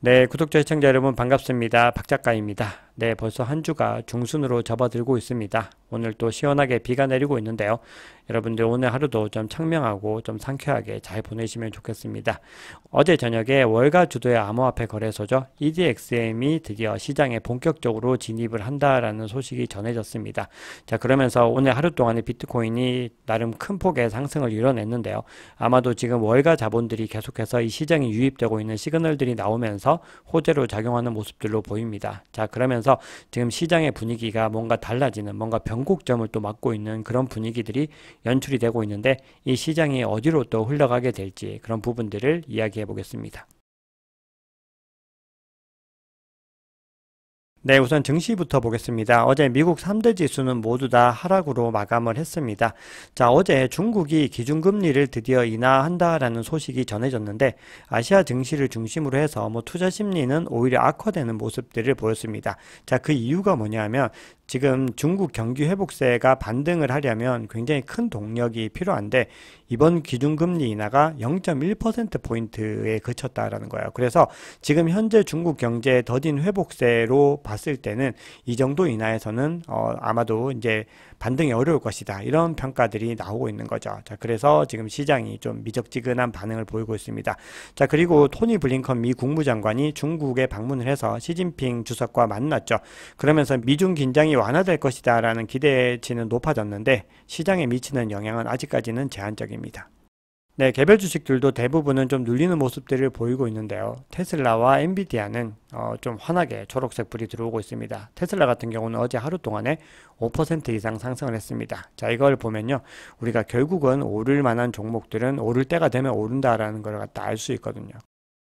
네, 구독자 시청자 여러분 반갑습니다. 박 작가입니다. 네, 벌써 한 주가 중순으로 접어들고 있습니다. 오늘 또 시원하게 비가 내리고 있는데요. 여러분들 오늘 하루도 좀 청명하고 좀 상쾌하게 잘 보내시면 좋겠습니다. 어제 저녁에 월가 주도의 암호화폐 거래소죠. EDXM이 드디어 시장에 본격적으로 진입을 한다라는 소식이 전해졌습니다. 자, 그러면서 오늘 하루 동안에 비트코인이 나름 큰 폭의 상승을 이뤄냈는데요. 아마도 지금 월가 자본들이 계속해서 이 시장에 유입되고 있는 시그널들이 나오면서 호재로 작용하는 모습들로 보입니다. 자, 그러면서 하면서 지금 시장의 분위기가 뭔가 달라지는 뭔가 변곡점을 또 맞고 있는 그런 분위기들이 연출이 되고 있는데 이 시장이 어디로 또 흘러가게 될지 그런 부분들을 이야기해 보겠습니다. 네, 우선 증시부터 보겠습니다. 어제 미국 3대 지수는 모두 다 하락으로 마감을 했습니다. 자, 어제 중국이 기준금리를 드디어 인하한다라는 소식이 전해졌는데 아시아 증시를 중심으로 해서 뭐 투자 심리는 오히려 악화되는 모습들을 보였습니다. 자, 그 이유가 뭐냐면 지금 중국 경기 회복세가 반등을 하려면 굉장히 큰 동력이 필요한데 이번 기준금리 인하가 0.1%포인트에 그쳤다라는 거예요. 그래서 지금 현재 중국 경제 더딘 회복세로 봤을 때는 이 정도 인하에서는 어, 아마도 이제 반등이 어려울 것이다. 이런 평가들이 나오고 있는 거죠. 자, 그래서 지금 시장이 좀 미적지근한 반응을 보이고 있습니다. 자, 그리고 토니 블링컨 미 국무장관이 중국에 방문을 해서 시진핑 주석과 만났죠. 그러면서 미중 긴장이 완화될 것이다 라는 기대치는 높아졌는데 시장에 미치는 영향은 아직까지는 제한적입니다. 네, 개별 주식들도 대부분은 좀 눌리는 모습들을 보이고 있는데요. 테슬라와 엔비디아는 어, 좀 환하게 초록색 불이 들어오고 있습니다. 테슬라 같은 경우는 어제 하루 동안에 5% 이상 상승을 했습니다. 자, 이걸 보면요. 우리가 결국은 오를 만한 종목들은 오를 때가 되면 오른다라는 걸 갖다 알 수 있거든요.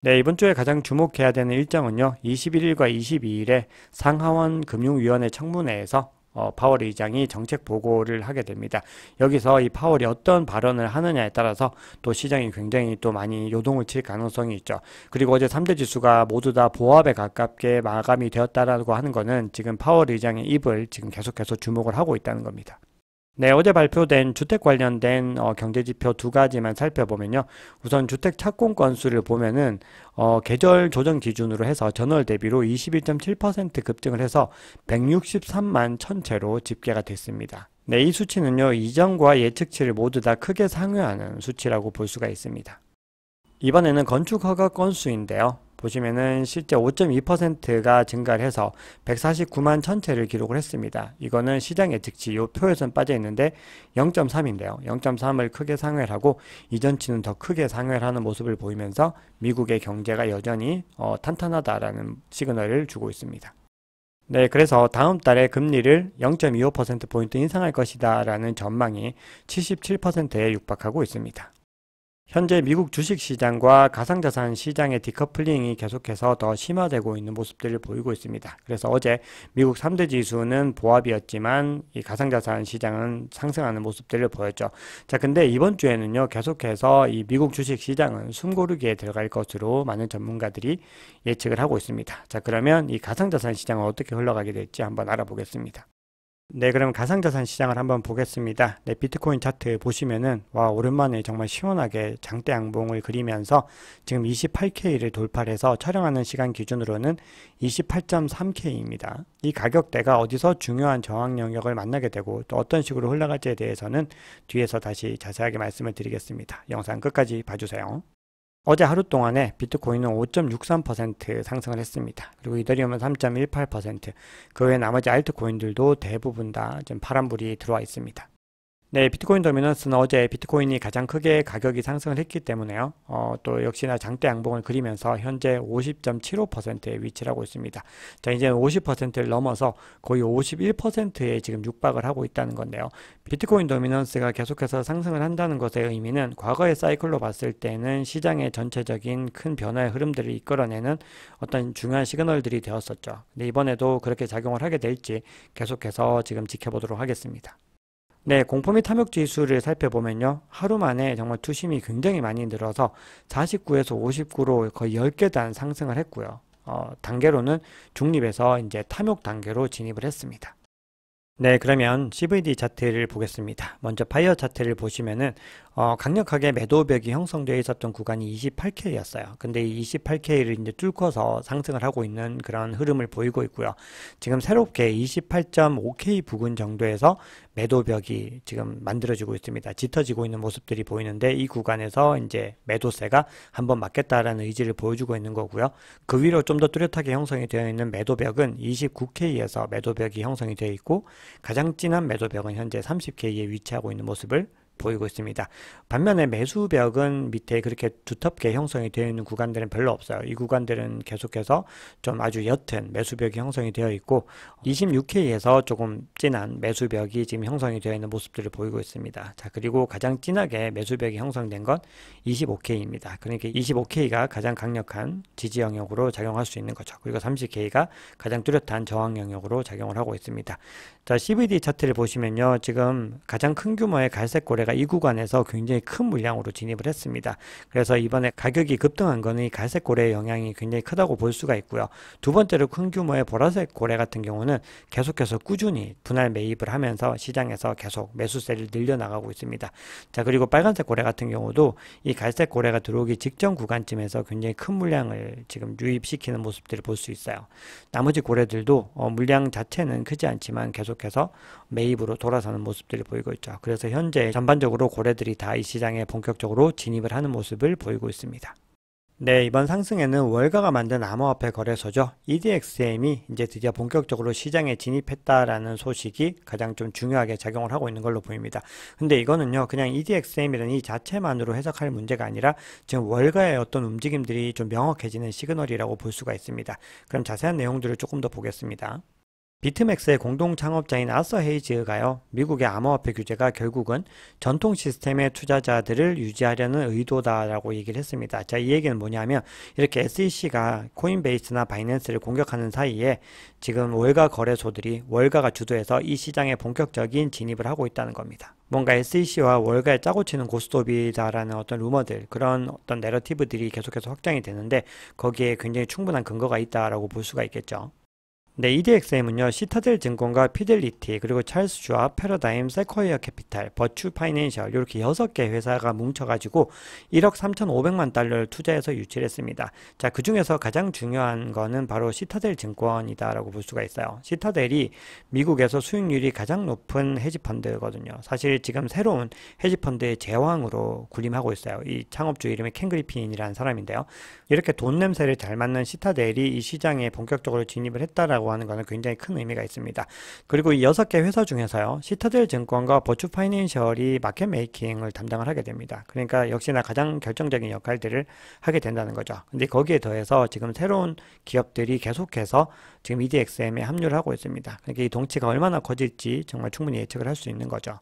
네, 이번 주에 가장 주목해야 되는 일정은요. 21일과 22일에 상하원 금융위원회 청문회에서 어, 파월 의장이 정책 보고를 하게 됩니다. 여기서 이 파월이 어떤 발언을 하느냐에 따라서 또 시장이 굉장히 또 많이 요동을 칠 가능성이 있죠. 그리고 어제 3대 지수가 모두 다 보합에 가깝게 마감이 되었다라고 하는 것은 지금 파월 의장의 입을 지금 계속해서 주목을 하고 있다는 겁니다. 네, 어제 발표된 주택 관련된 어, 경제지표 두 가지만 살펴보면요. 우선 주택 착공 건수를 보면은 어, 계절 조정 기준으로 해서 전월 대비로 21.7% 급증을 해서 163만 0채로 집계가 됐습니다. 네, 이 수치는요. 이전과 예측치를 모두 다 크게 상회하는 수치라고 볼 수가 있습니다. 이번에는 건축 허가 건수인데요. 보시면은 실제 5.2%가 증가를 해서 149만 0채를 기록을 했습니다. 이거는 시장 예측치 요 표에선 빠져 있는데 0.3인데요. 0.3을 크게 상회하고 이전치는 더 크게 상회하는 모습을 보이면서 미국의 경제가 여전히 어, 탄탄하다라는 시그널을 주고 있습니다. 네, 그래서 다음 달에 금리를 0.25%포인트 인상할 것이다 라는 전망이 77%에 육박하고 있습니다. 현재 미국 주식시장과 가상자산 시장의 디커플링이 계속해서 더 심화되고 있는 모습들을 보이고 있습니다. 그래서 어제 미국 3대 지수는 보합이었지만 이 가상자산 시장은 상승하는 모습들을 보였죠. 자, 근데 이번 주에는요, 계속해서 이 미국 주식시장은 숨고르기에 들어갈 것으로 많은 전문가들이 예측을 하고 있습니다. 자, 그러면 이 가상자산 시장은 어떻게 흘러가게 될지 한번 알아보겠습니다. 네, 그럼 가상자산 시장을 한번 보겠습니다. 네, 비트코인 차트 보시면은 와 오랜만에 정말 시원하게 장대 양봉을 그리면서 지금 28K를 돌파해서 촬영하는 시간 기준으로는 28.3K입니다. 이 가격대가 어디서 중요한 저항 영역을 만나게 되고 또 어떤 식으로 흘러갈지에 대해서는 뒤에서 다시 자세하게 말씀을 드리겠습니다. 영상 끝까지 봐주세요. 어제 하루 동안에 비트코인은 5.63% 상승을 했습니다. 그리고 이더리움은 3.18%, 그 외 나머지 알트코인들도 대부분 다 지금 파란불이 들어와 있습니다. 네, 비트코인 도미넌스는 어제 비트코인이 가장 크게 가격이 상승을 했기 때문에요. 어, 또 역시나 장대 양봉을 그리면서 현재 50.75%에 위치를 하고 있습니다. 자, 이제는 50%를 넘어서 거의 51%에 지금 육박을 하고 있다는 건데요. 비트코인 도미넌스가 계속해서 상승을 한다는 것의 의미는 과거의 사이클로 봤을 때는 시장의 전체적인 큰 변화의 흐름들을 이끌어내는 어떤 중요한 시그널들이 되었었죠. 근데 이번에도 그렇게 작용을 하게 될지 계속해서 지금 지켜보도록 하겠습니다. 네, 공포 및 탐욕 지수를 살펴보면요. 하루 만에 정말 투심이 굉장히 많이 늘어서 49에서 59로 거의 10개 단 상승을 했고요. 어, 단계로는 중립에서 이제 탐욕 단계로 진입을 했습니다. 네, 그러면 CVD 차트를 보겠습니다. 먼저 파이어 차트를 보시면은 어, 강력하게 매도벽이 형성되어 있었던 구간이 28K였어요. 근데 이 28K를 이제 뚫고서 상승을 하고 있는 그런 흐름을 보이고 있고요. 지금 새롭게 28.5K 부근 정도에서 매도벽이 지금 만들어지고 있습니다. 짙어지고 있는 모습들이 보이는데 이 구간에서 이제 매도세가 한번 맞겠다라는 의지를 보여주고 있는 거고요. 그 위로 좀 더 뚜렷하게 형성이 되어 있는 매도벽은 29K에서 매도벽이 형성이 되어 있고 가장 진한 매도벽은 현재 30K에 위치하고 있는 모습을 보이고 있습니다. 반면에 매수벽은 밑에 그렇게 두텁게 형성이 되어 있는 구간들은 별로 없어요. 이 구간들은 계속해서 좀 아주 옅은 매수벽이 형성이 되어 있고 26K에서 조금 진한 매수벽이 지금 형성이 되어 있는 모습들을 보이고 있습니다. 자 그리고 가장 진하게 매수벽이 형성된 건 25K입니다. 그러니까 25K가 가장 강력한 지지 영역으로 작용할 수 있는 거죠. 그리고 30K가 가장 뚜렷한 저항 영역으로 작용을 하고 있습니다. 자 CVD 차트를 보시면요. 지금 가장 큰 규모의 갈색 고래가 자가이 구간에서 굉장히 큰 물량으로 진입을 했습니다. 그래서 이번에 가격이 급등한 거는 이 갈색 고래의 영향이 굉장히 크다고 볼 수가 있고요. 두 번째로 큰 규모의 보라색 고래 같은 경우는 계속해서 꾸준히 분할 매입을 하면서 시장에서 계속 매수세를 늘려나가고 있습니다. 자 그리고 빨간색 고래 같은 경우도 이 갈색 고래가 들어오기 직전 구간쯤에서 굉장히 큰 물량을 지금 유입시키는 모습들을 볼 수 있어요. 나머지 고래들도 어, 물량 자체는 크지 않지만 계속해서 매입으로 돌아서는 모습들이 보이고 있죠. 그래서 현재 전반 전반적으로 고래들이 다 이 시장에 본격적으로 진입을 하는 모습을 보이고 있습니다. 네, 이번 상승에는 월가가 만든 암호화폐 거래소죠. EDXM이 이제 드디어 본격적으로 시장에 진입했다라는 소식이 가장 좀 중요하게 작용을 하고 있는 걸로 보입니다. 근데 이거는요, 그냥 EDXM이라는 이 자체만으로 해석할 문제가 아니라 지금 월가의 어떤 움직임들이 좀 명확해지는 시그널이라고 볼 수가 있습니다. 그럼 자세한 내용들을 조금 더 보겠습니다. 비트맥스의 공동 창업자인 아서 헤이즈가요 미국의 암호화폐 규제가 결국은 전통 시스템의 투자자들을 유지하려는 의도다라고 얘기를 했습니다. 자, 이 얘기는 뭐냐면, 이렇게 SEC가 코인베이스나 바이낸스를 공격하는 사이에 지금 월가 거래소들이 월가가 주도해서 이 시장에 본격적인 진입을 하고 있다는 겁니다. 뭔가 SEC와 월가에 짜고 치는 고스톱이다라는 어떤 루머들, 그런 어떤 내러티브들이 계속해서 확장이 되는데, 거기에 굉장히 충분한 근거가 있다라고 볼 수가 있겠죠. 네, EDXM은요. 시타델 증권과 피델리티, 그리고 찰스 주아, 패러다임, 세코이어 캐피탈, 버추 파이낸셜 이렇게 6개 회사가 뭉쳐가지고 1억 3,500만 달러를 투자해서 유치를 했습니다. 자, 그중에서 가장 중요한 거는 바로 시타델 증권이다라고 볼 수가 있어요. 시타델이 미국에서 수익률이 가장 높은 헤지펀드거든요. 사실 지금 새로운 헤지펀드의 제왕으로 군림하고 있어요. 이 창업주 이름이 캥그리핀이라는 사람인데요. 이렇게 돈 냄새를 잘 맡는 시타델이 이 시장에 본격적으로 진입을 했다라고 있다고 하는 것은 굉장히 큰 의미가 있습니다. 그리고 이 여섯 개 회사 중에서요. 시타델 증권과 버추 파이낸셜이 마켓 메이킹을 담당을 하게 됩니다. 그러니까 역시나 가장 결정적인 역할들을 하게 된다는 거죠. 근데 거기에 더해서 지금 새로운 기업들이 계속해서 지금 EDXM에 합류를 하고 있습니다. 그러니까 이 동치가 얼마나 커질지 정말 충분히 예측을 할 수 있는 거죠.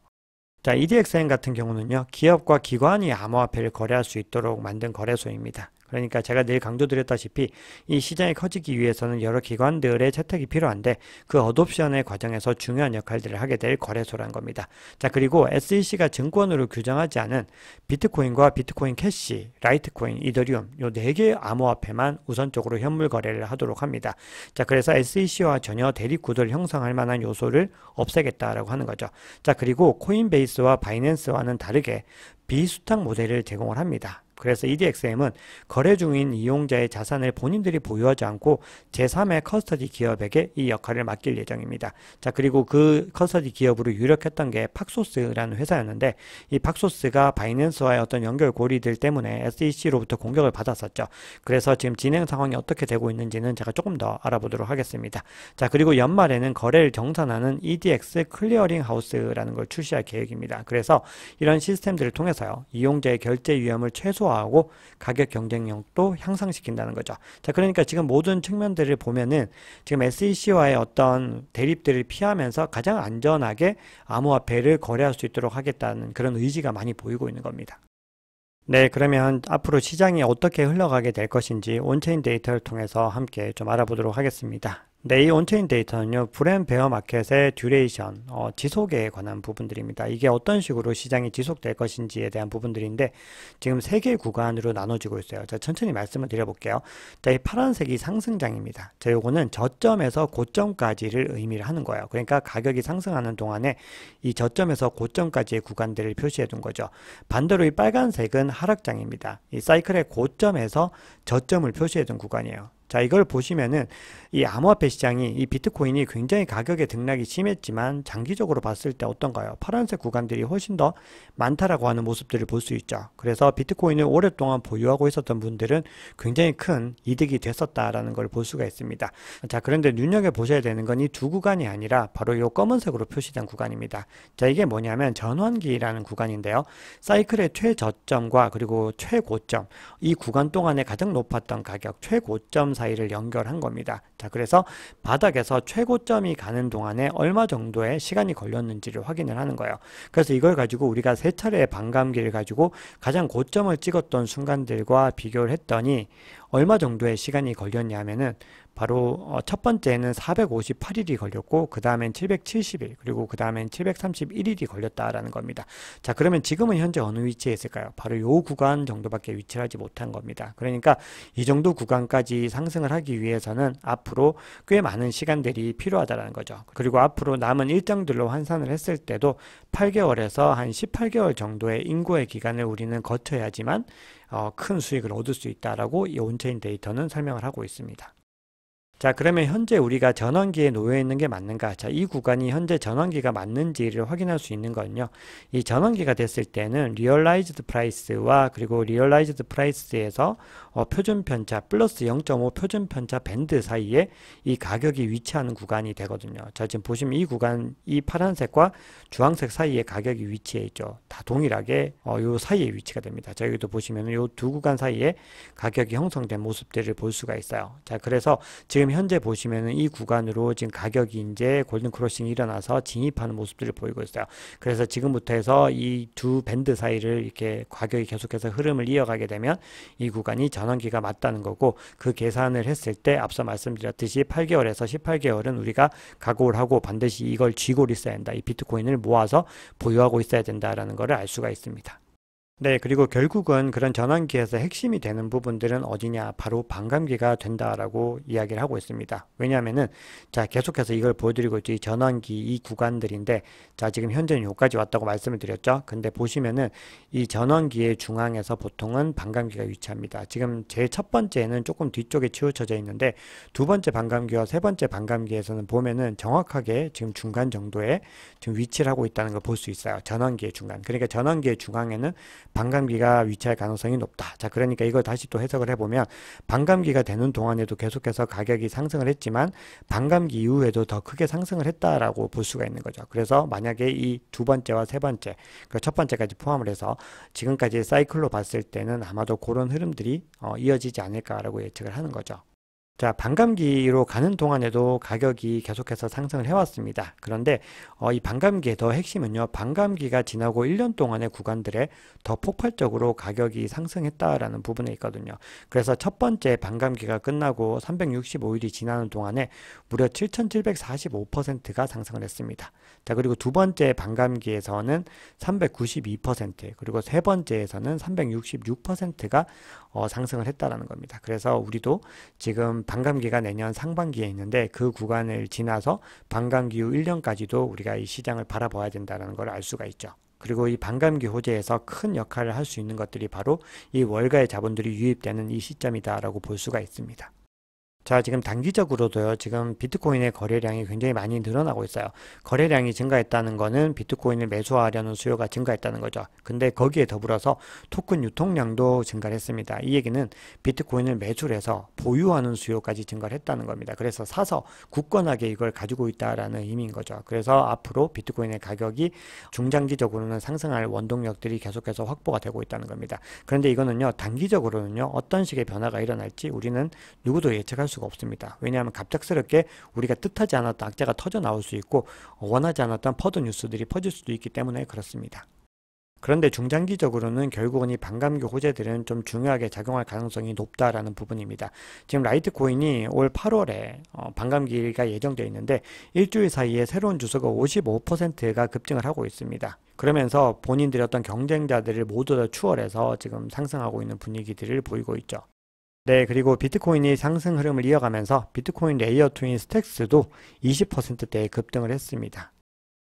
자, e d x m 같은 경우는요, 기업과 기관이 암호화폐를 거래할 수 있도록 만든 거래소입니다. 그러니까 제가 늘 강조드렸다시피 이 시장이 커지기 위해서는 여러 기관들의 채택이 필요한데 그어옵션의 과정에서 중요한 역할들을 하게 될 거래소란 겁니다. 자 그리고 SEC가 증권으로 규정하지 않은 비트코인과 비트코인 캐시, 라이트코인, 이더리움 요 네 개의 암호화폐만 우선적으로 현물 거래를 하도록 합니다. 자 그래서 SEC와 전혀 대립 구도를 형성할 만한 요소를 없애겠다라고 하는 거죠. 자 그리고 코인베이스와 바이낸스와는 다르게 비수탁 모델을 제공을 합니다. 그래서 EDXM은 거래 중인 이용자의 자산을 본인들이 보유하지 않고 제3의 커스터디 기업에게 이 역할을 맡길 예정입니다. 자 그리고 그 커스터디 기업으로 유력했던 게 팍소스라는 회사였는데 이 팍소스가 바이낸스와의 어떤 연결고리들 때문에 SEC로부터 공격을 받았었죠. 그래서 지금 진행 상황이 어떻게 되고 있는지는 제가 조금 더 알아보도록 하겠습니다. 자 그리고 연말에는 거래를 정산하는 EDX 클리어링 하우스라는 걸 출시할 계획입니다. 그래서 이런 시스템들을 통해서요 이용자의 결제 위험을 최소화 최소화하고 가격 경쟁력도 향상시킨다는 거죠. 자, 그러니까 지금 모든 측면들을 보면은 지금 SEC와의 어떤 대립들을 피하면서 가장 안전하게 암호화폐를 거래할 수 있도록 하겠다는 그런 의지가 많이 보이고 있는 겁니다. 네, 그러면 앞으로 시장이 어떻게 흘러가게 될 것인지 온체인 데이터를 통해서 함께 좀 알아보도록 하겠습니다. 네, 이 온체인 데이터는요, 브랜 베어 마켓의 듀레이션, 어, 지속에 관한 부분들입니다. 이게 어떤 식으로 시장이 지속될 것인지에 대한 부분들인데, 지금 세 개 구간으로 나눠지고 있어요. 자, 천천히 말씀을 드려볼게요. 자, 이 파란색이 상승장입니다. 자, 요거는 저점에서 고점까지를 의미를 하는 거예요. 그러니까 가격이 상승하는 동안에 이 저점에서 고점까지의 구간들을 표시해 둔 거죠. 반대로 이 빨간색은 하락장입니다. 이 사이클의 고점에서 저점을 표시해 둔 구간이에요. 자, 이걸 보시면은 이 암호화폐 시장이 이 비트코인이 굉장히 가격의 등락이 심했지만 장기적으로 봤을 때 어떤가요? 파란색 구간들이 훨씬 더 많다라고 하는 모습들을 볼 수 있죠. 그래서 비트코인을 오랫동안 보유하고 있었던 분들은 굉장히 큰 이득이 됐었다라는 걸 볼 수가 있습니다. 자, 그런데 눈여겨 보셔야 되는 건 이 두 구간이 아니라 바로 이 검은색으로 표시된 구간입니다. 자, 이게 뭐냐면 전환기라는 구간인데요. 사이클의 최저점과 그리고 최고점 이 구간 동안에 가장 높았던 가격 최고점 사이를 연결한 겁니다. 자, 그래서 바닥에서 최고점이 가는 동안에 얼마 정도의 시간이 걸렸는지를 확인을 하는 거예요. 그래서 이걸 가지고 우리가 세 차례의 반감기를 가지고 가장 고점을 찍었던 순간들과 비교를 했더니 얼마 정도의 시간이 걸렸냐면은 바로 어, 첫 번째는 458일이 걸렸고 그 다음엔 770일 그리고 그 다음엔 731일이 걸렸다라는 겁니다. 자 그러면 지금은 현재 어느 위치에 있을까요? 바로 요 구간 정도밖에 위치 하지 못한 겁니다. 그러니까 이 정도 구간까지 상승을 하기 위해서는 앞으로 꽤 많은 시간들이 필요하다라는 거죠. 그리고 앞으로 남은 일정들로 환산을 했을 때도 8개월에서 한 18개월 정도의 인고의 기간을 우리는 거쳐야지만 어, 큰 수익을 얻을 수 있다라고 이 온체인 데이터는 설명을 하고 있습니다. 자, 그러면 현재 우리가 전원기에 놓여 있는 게 맞는가? 자, 이 구간이 현재 전원기가 맞는지를 확인할 수 있는 건요. 이 전원기가 됐을 때는 리얼라이즈드 프라이스와 그리고 리얼라이즈드 프라이스에서 어, 표준 편차 플러스 0.5 표준 편차 밴드 사이에 이 가격이 위치하는 구간이 되거든요. 자, 지금 보시면 이 구간 이 파란색과 주황색 사이에 가격이 위치해 있죠. 동일하게 어, 요 사이에 위치가 됩니다. 자, 여기도 보시면 요두 구간 사이에 가격이 형성된 모습들을 볼 수가 있어요. 자, 그래서 지금 현재 보시면은 이 구간으로 지금 가격이 이제 골든 크로싱이 일어나서 진입하는 모습들을 보이고 있어요. 그래서 지금부터 해서 이 두 밴드 사이를 이렇게 가격이 계속해서 흐름을 이어가게 되면 이 구간이 전환기가 맞다는 거고 그 계산을 했을 때 앞서 말씀드렸듯이 8개월에서 18개월은 우리가 각오를 하고 반드시 이걸 쥐고 있어야 된다. 이 비트코인을 모아서 보유하고 있어야 된다라는 거를 거를 알 수가 있습니다. 네, 그리고 결국은 그런 전환기에서 핵심이 되는 부분들은 어디냐? 바로 반감기가 된다라고 이야기를 하고 있습니다. 왜냐하면은 자 계속해서 이걸 보여드리고 있지 전환기 이 구간들인데 자 지금 현재는 여기까지 왔다고 말씀을 드렸죠. 근데 보시면은 이 전환기의 중앙에서 보통은 반감기가 위치합니다. 지금 제 첫 번째는 조금 뒤쪽에 치우쳐져 있는데 두 번째 반감기와 세 번째 반감기에서는 보면은 정확하게 지금 중간 정도에 지금 위치를 하고 있다는 걸 볼 수 있어요. 전환기의 중간. 그러니까 전환기의 중앙에는 반감기가 위치할 가능성이 높다. 자, 그러니까 이걸 다시 또 해석을 해보면 반감기가 되는 동안에도 계속해서 가격이 상승을 했지만 반감기 이후에도 더 크게 상승을 했다라고 볼 수가 있는 거죠. 그래서 만약에 이 두 번째와 세 번째, 그 첫 번째까지 포함을 해서 지금까지 사이클로 봤을 때는 아마도 그런 흐름들이 어, 이어지지 않을까라고 예측을 하는 거죠. 자, 반감기로 가는 동안에도 가격이 계속해서 상승을 해왔습니다. 그런데 어, 이 반감기의 더 핵심은요. 반감기가 지나고 1년 동안의 구간들에 더 폭발적으로 가격이 상승했다라는 부분에 있거든요. 그래서 첫 번째 반감기가 끝나고 365일이 지나는 동안에 무려 7,745%가 상승을 했습니다. 자, 그리고 두 번째 반감기에서는 392% 그리고 세 번째에서는 366%가 어, 상승을 했다라는 겁니다. 그래서 우리도 지금 반감기가 내년 상반기에 있는데 그 구간을 지나서 반감기 후 1년까지도 우리가 이 시장을 바라봐야 된다는 걸 알 수가 있죠. 그리고 이 반감기 호재에서 큰 역할을 할 수 있는 것들이 바로 이 월가의 자본들이 유입되는 이 시점이다라고 볼 수가 있습니다. 자, 지금 단기적으로도요, 지금 비트코인의 거래량이 굉장히 많이 늘어나고 있어요. 거래량이 증가했다는 거는 비트코인을 매수하려는 수요가 증가했다는 거죠. 근데 거기에 더불어서 토큰 유통량도 증가를 했습니다. 이 얘기는 비트코인을 매수를 해서 보유하는 수요까지 증가를 했다는 겁니다. 그래서 사서 굳건하게 이걸 가지고 있다라는 의미인 거죠. 그래서 앞으로 비트코인의 가격이 중장기적으로는 상승할 원동력들이 계속해서 확보가 되고 있다는 겁니다. 그런데 이거는요, 단기적으로는요, 어떤 식의 변화가 일어날지 우리는 누구도 예측할 수가 수가 없습니다. 왜냐하면 갑작스럽게 우리가 뜻하지 않았던 악재가 터져 나올 수 있고 원하지 않았던 퍼드 뉴스들이 퍼질 수도 있기 때문에 그렇습니다. 그런데 중장기적으로는 결국은 이 반감기 호재들은 좀 중요하게 작용할 가능성이 높다라는 부분입니다. 지금 라이트코인이 올 8월에 어, 반감기가 예정되어 있는데 일주일 사이에 새로운 주소가 55%가 급증을 하고 있습니다. 그러면서 본인들이 어떤 경쟁자들을 모두 다 추월해서 지금 상승하고 있는 분위기들을 보이고 있죠. 네, 그리고 비트코인이 상승 흐름을 이어가면서 비트코인 레이어 2인 스택스도 20%대에 급등을 했습니다.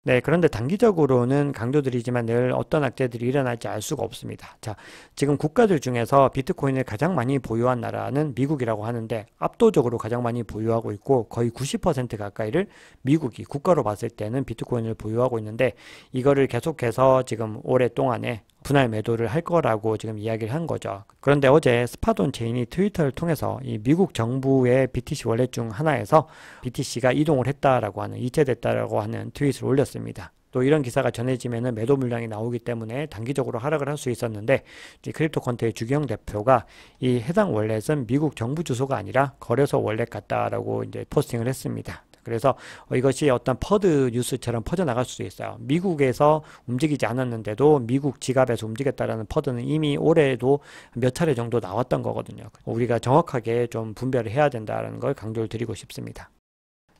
네, 그런데 단기적으로는 강조들이지만늘 어떤 악재들이 일어날지 알 수가 없습니다. 자, 지금 국가들 중에서 비트코인을 가장 많이 보유한 나라는 미국이라고 하는데 압도적으로 가장 많이 보유하고 있고 거의 90% 가까이를 미국이 국가로 봤을 때는 비트코인을 보유하고 있는데 이거를 계속해서 지금 오랫동안에 분할 매도를 할 거라고 지금 이야기를 한 거죠. 그런데 어제 스파돈 제인이 트위터를 통해서 이 미국 정부의 BTC 월렛 중 하나에서 BTC가 이동을 했다라고 하는 이체됐다라고 하는 트윗을 올렸습니다. 또 이런 기사가 전해지면 매도 물량이 나오기 때문에 단기적으로 하락을 할 수 있었는데 크립토 컨트의 주경 대표가 이 해당 월렛은 미국 정부 주소가 아니라 거래소 월렛 같다라고 이제 포스팅을 했습니다. 그래서 이것이 어떤 퍼드 뉴스처럼 퍼져나갈 수도 있어요. 미국에서 움직이지 않았는데도 미국 지갑에서 움직였다라는 퍼드는 이미 올해도몇 차례 정도 나왔던 거거든요. 우리가 정확하게 좀 분별을 해야 된다는 걸 강조를 드리고 싶습니다.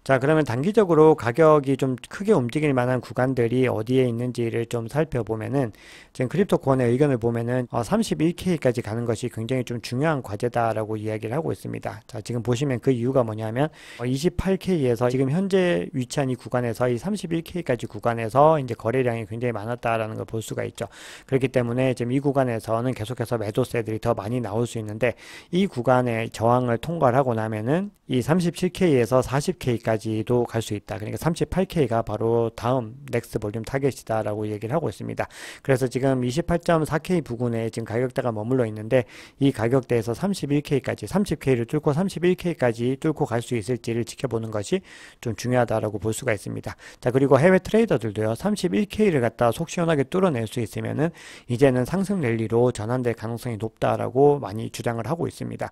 자, 그러면 단기적으로 가격이 좀 크게 움직일 만한 구간들이 어디에 있는지를 좀 살펴보면은 지금 크립토코원의 의견을 보면은 어, 31K까지 가는 것이 굉장히 좀 중요한 과제다라고 이야기를 하고 있습니다. 자, 지금 보시면 그 이유가 뭐냐면 어, 28K에서 지금 현재 위치한 이 구간에서 이 31K까지 구간에서 이제 거래량이 굉장히 많았다라는 걸 볼 수가 있죠. 그렇기 때문에 지금 이 구간에서는 계속해서 매도세들이 더 많이 나올 수 있는데 이 구간의 저항을 통과하고 를 나면은 이 37K에서 40K까지 까지도 갈 수 있다. 그러니까 38K가 바로 다음 넥스트 볼륨 타겟이다라고 얘기를 하고 있습니다. 그래서 지금 28.4K 부근에 지금 가격대가 머물러 있는데 이 가격대에서 31K까지 30K를 뚫고 31K까지 뚫고 갈 수 있을지를 지켜보는 것이 좀 중요하다라고 볼 수가 있습니다. 자 그리고 해외 트레이더들도요 31K를 갖다 속 시원하게 뚫어낼 수 있으면은 이제는 상승 랠리로 전환될 가능성이 높다라고 많이 주장을 하고 있습니다.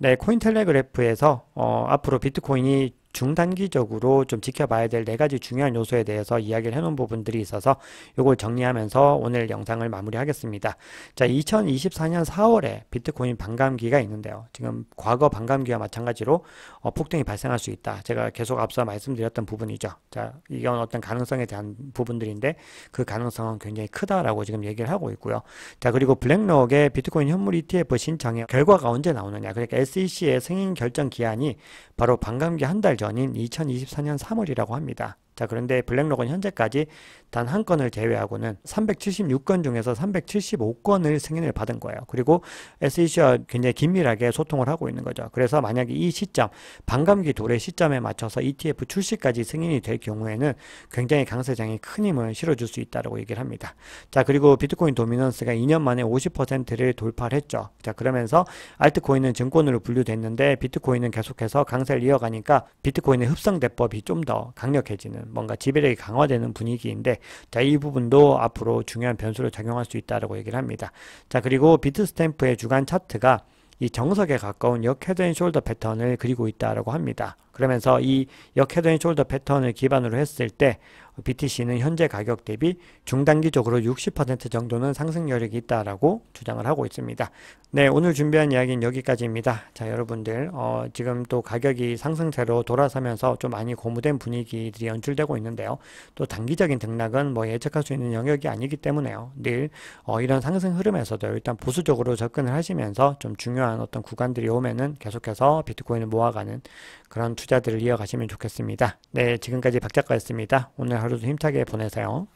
네, 코인텔레그래프에서 어, 앞으로 비트코인이 중단기적으로 좀 지켜봐야 될 네 가지 중요한 요소에 대해서 이야기를 해놓은 부분들이 있어서 이걸 정리하면서 오늘 영상을 마무리하겠습니다. 자, 2024년 4월에 비트코인 반감기가 있는데요. 지금 과거 반감기와 마찬가지로 어, 폭등이 발생할 수 있다. 제가 계속 앞서 말씀드렸던 부분이죠. 자, 이건 어떤 가능성에 대한 부분들인데 그 가능성은 굉장히 크다라고 지금 얘기를 하고 있고요. 자, 그리고 블랙록의 비트코인 현물 ETF 신청의 결과가 언제 나오느냐. 그러니까 SEC의 승인 결정 기한이 바로 반감기 한달 전인 2024년 3월이라고 합니다. 자, 그런데 블랙록은 현재까지 단 한 건을 제외하고는 376건 중에서 375건을 승인을 받은 거예요. 그리고 SEC와 굉장히 긴밀하게 소통을 하고 있는 거죠. 그래서 만약에 이 시점, 반감기 돌의 시점에 맞춰서 ETF 출시까지 승인이 될 경우에는 굉장히 강세장이 큰 힘을 실어줄 수 있다고 얘기를 합니다. 자, 그리고 비트코인 도미넌스가 2년 만에 50%를 돌파를 했죠. 자, 그러면서 알트코인은 증권으로 분류됐는데 비트코인은 계속해서 강세를 이어가니까 비트코인의 흡성 대법이 좀 더 강력해지는 뭔가 지배력이 강화되는 분위기인데 자이 부분도 앞으로 중요한 변수로 작용할 수 있다라고 얘기를 합니다. 자 그리고 비트 스탬프의 주간 차트가 이 정석에 가까운 역헤드 앤 숄더 패턴을 그리고 있다라고 합니다. 그러면서 이 역헤드인 졸더 패턴을 기반으로 했을 때 BTC는 현재 가격 대비 중단기적으로 60% 정도는 상승 여력이 있다라고 주장을 하고 있습니다. 네, 오늘 준비한 이야기는 여기까지입니다. 자, 여러분들 어, 지금 또 가격이 상승세로 돌아서면서 좀 많이 고무된 분위기들이 연출되고 있는데요. 또 단기적인 등락은 뭐 예측할 수 있는 영역이 아니기 때문에요. 늘 어, 이런 상승 흐름에서도 일단 보수적으로 접근을 하시면서 좀 중요한 어떤 구간들이 오면은 계속해서 비트코인을 모아가는 그런 투자 투자들을 이어가시면 좋겠습니다. 네, 지금까지 박 작가였습니다. 오늘 하루도 힘차게 보내세요.